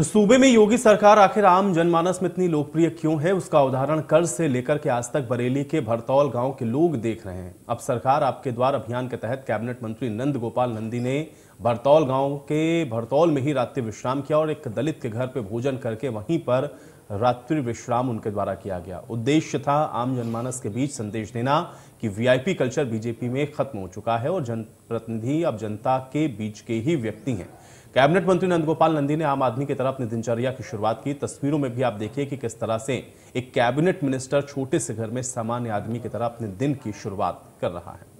तो सूबे में योगी सरकार आखिर आम जनमानस में इतनी लोकप्रिय क्यों है उसका उदाहरण कर्ज से लेकर के आज तक बरेली के भरतौल गांव के लोग देख रहे हैं अब सरकार आपके द्वार अभियान के तहत कैबिनेट मंत्री नंद गोपाल नंदी ने भरतौल गांव के भरतौल में ही रात्रि विश्राम किया और एक दलित के घर पर भोजन करके वहीं पर रात्रि विश्राम उनके द्वारा किया गया उद्देश्य था आम जनमानस के बीच संदेश देना कि वीआईपी कल्चर बीजेपी में खत्म हो चुका है और जनप्रतिनिधि अब जनता के बीच के ही व्यक्ति हैं कैबिनेट मंत्री नंदगोपाल नंदी ने आम आदमी की तरह अपनी दिनचर्या की शुरुआत की तस्वीरों में भी आप देखिए कि किस तरह से एक कैबिनेट मिनिस्टर छोटे से घर में सामान्य आदमी की तरह अपने दिन की शुरुआत कर रहा है